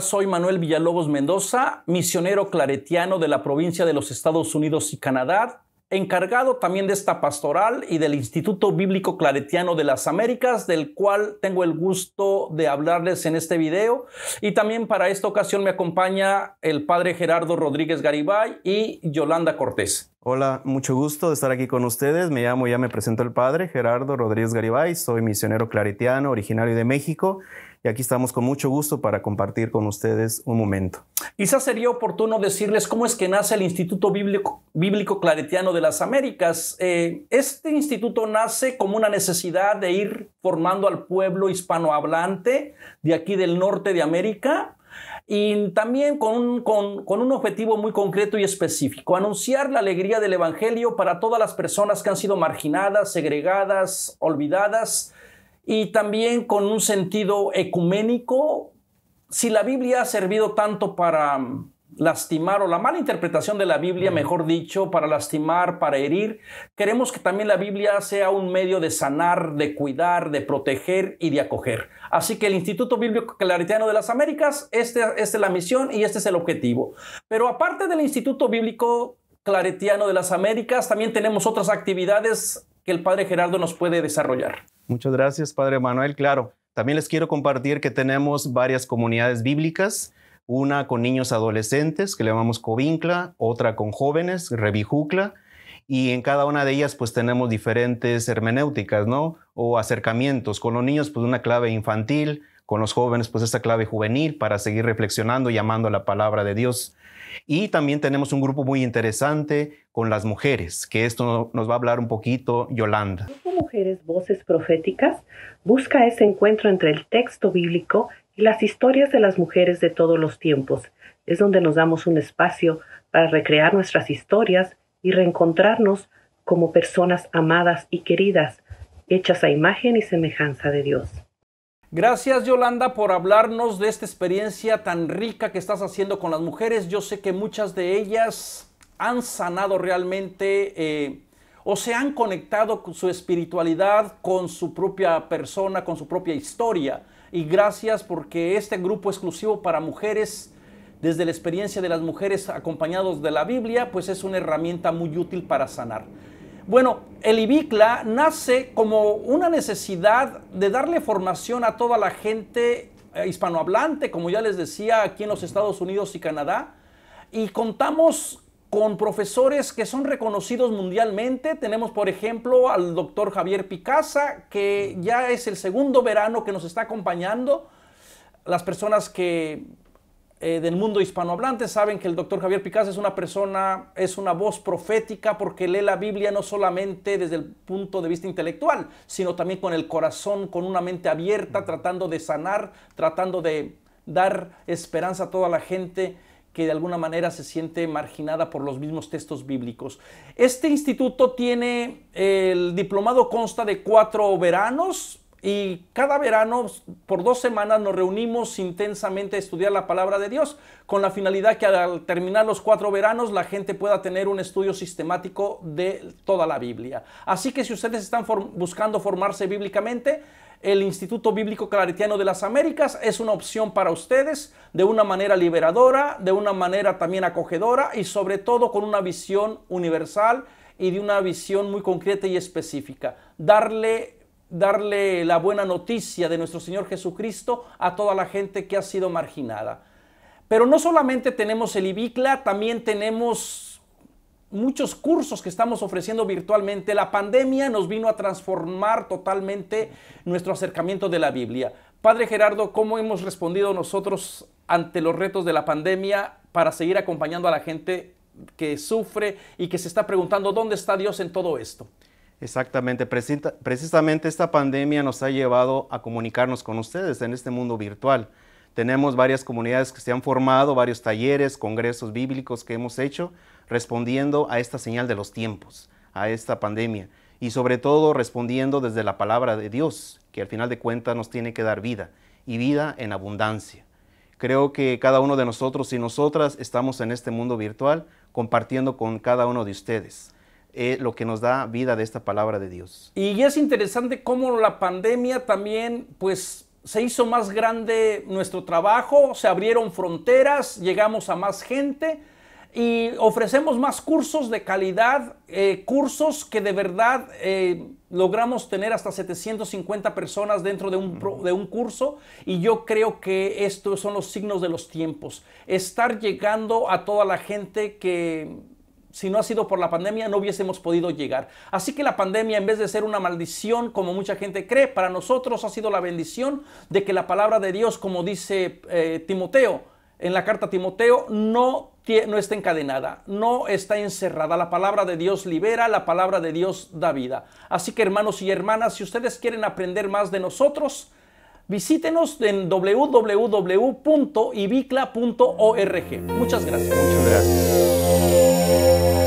soy Manuel Villalobos Mendoza, misionero claretiano de la provincia de los Estados Unidos y Canadá, encargado también de esta pastoral y del Instituto Bíblico Claretiano de las Américas, del cual tengo el gusto de hablarles en este video. Y también para esta ocasión me acompaña el padre Gerardo Rodríguez Garibay y Yolanda Cortés. Hola, mucho gusto de estar aquí con ustedes. Me llamo, ya me presento el padre Gerardo Rodríguez Garibay, soy misionero claretiano originario de México y aquí estamos con mucho gusto para compartir con ustedes un momento. Quizás sería oportuno decirles cómo es que nace el Instituto Bíblico, Claretiano de las Américas. Eh, este instituto nace como una necesidad de ir formando al pueblo hispanohablante de aquí del norte de América y también con un, con un, objetivo muy concreto y específico, anunciar la alegría del Evangelio para todas las personas que han sido marginadas, segregadas, olvidadas y también con un sentido ecuménico. Si la Biblia ha servido tanto para mm, lastimar o la mala interpretación de la Biblia, mm. mejor dicho, para lastimar, para herir, queremos que también la Biblia sea un medio de sanar, de cuidar, de proteger y de acoger. Así que el Instituto Bíblico Claretiano de las Américas, este, esta es la misión y este es el objetivo. Pero aparte del Instituto Bíblico Claretiano de las Américas, también tenemos otras actividades que el Padre Gerardo nos puede desarrollar. Muchas gracias, Padre Manuel. Claro, también les quiero compartir que tenemos varias comunidades bíblicas, una con niños adolescentes, que le llamamos Covincla, otra con jóvenes, Revijucla, y en cada una de ellas pues tenemos diferentes hermenéuticas, ¿no? O acercamientos. Con los niños pues una clave infantil, con los jóvenes, pues esta clave juvenil para seguir reflexionando y amando la palabra de Dios. Y también tenemos un grupo muy interesante con las mujeres, que esto nos va a hablar un poquito Yolanda. El grupo Mujeres Voces Proféticas busca ese encuentro entre el texto bíblico y las historias de las mujeres de todos los tiempos. Es donde nos damos un espacio para recrear nuestras historias y reencontrarnos como personas amadas y queridas, hechas a imagen y semejanza de Dios. Gracias Yolanda por hablarnos de esta experiencia tan rica que estás haciendo con las mujeres. Yo sé que muchas de ellas han sanado realmente eh, o se han conectado con su espiritualidad, con su propia persona, con su propia historia. Y gracias porque este grupo exclusivo para mujeres, desde la experiencia de las mujeres acompañados de la Biblia, pues es una herramienta muy útil para sanar. Bueno, el IBICLA nace como una necesidad de darle formación a toda la gente eh, hispanohablante, como ya les decía, aquí en los Estados Unidos y Canadá. Y contamos con profesores que son reconocidos mundialmente. Tenemos, por ejemplo, al doctor Javier Picasa, que ya es el segundo verano que nos está acompañando. Las personas que eh, del mundo hispanohablante saben que el doctor Javier Picasso es una persona, es una voz profética porque lee la Biblia no solamente desde el punto de vista intelectual, sino también con el corazón, con una mente abierta, mm. tratando de sanar, tratando de dar esperanza a toda la gente que de alguna manera se siente marginada por los mismos textos bíblicos. Este instituto tiene, el diplomado consta de cuatro veranos, y cada verano, por dos semanas, nos reunimos intensamente a estudiar la palabra de Dios, con la finalidad que al terminar los cuatro veranos la gente pueda tener un estudio sistemático de toda la Biblia. Así que si ustedes están buscando formarse bíblicamente, el Instituto Bíblico Claretiano de las Américas es una opción para ustedes de una manera liberadora, de una manera también acogedora y sobre todo con una visión universal y de una visión muy concreta y específica. Darle darle la buena noticia de nuestro Señor Jesucristo a toda la gente que ha sido marginada. Pero no solamente tenemos el IBICLA, también tenemos muchos cursos que estamos ofreciendo virtualmente. La pandemia nos vino a transformar totalmente nuestro acercamiento de la Biblia. Padre Gerardo, ¿cómo hemos respondido nosotros ante los retos de la pandemia para seguir acompañando a la gente que sufre y que se está preguntando dónde está Dios en todo esto? Exactamente, precisamente esta pandemia nos ha llevado a comunicarnos con ustedes en este mundo virtual. Tenemos varias comunidades que se han formado, varios talleres, congresos bíblicos que hemos hecho respondiendo a esta señal de los tiempos, a esta pandemia y sobre todo respondiendo desde la palabra de Dios, que al final de cuentas nos tiene que dar vida y vida en abundancia. Creo que cada uno de nosotros y nosotras estamos en este mundo virtual compartiendo con cada uno de ustedes. Eh, lo que nos da vida de esta palabra de Dios. Y es interesante cómo la pandemia también, pues, se hizo más grande nuestro trabajo, se abrieron fronteras, llegamos a más gente y ofrecemos más cursos de calidad, eh, cursos que de verdad eh, logramos tener hasta 750 personas dentro de un, de un curso y yo creo que estos son los signos de los tiempos, estar llegando a toda la gente que si no ha sido por la pandemia, no hubiésemos podido llegar. Así que la pandemia, en vez de ser una maldición, como mucha gente cree, para nosotros ha sido la bendición de que la palabra de Dios, como dice eh, Timoteo, en la carta Timoteo, no, no está encadenada, no está encerrada. La palabra de Dios libera, la palabra de Dios da vida. Así que hermanos y hermanas, si ustedes quieren aprender más de nosotros, visítenos en www.ibicla.org. Muchas gracias. Música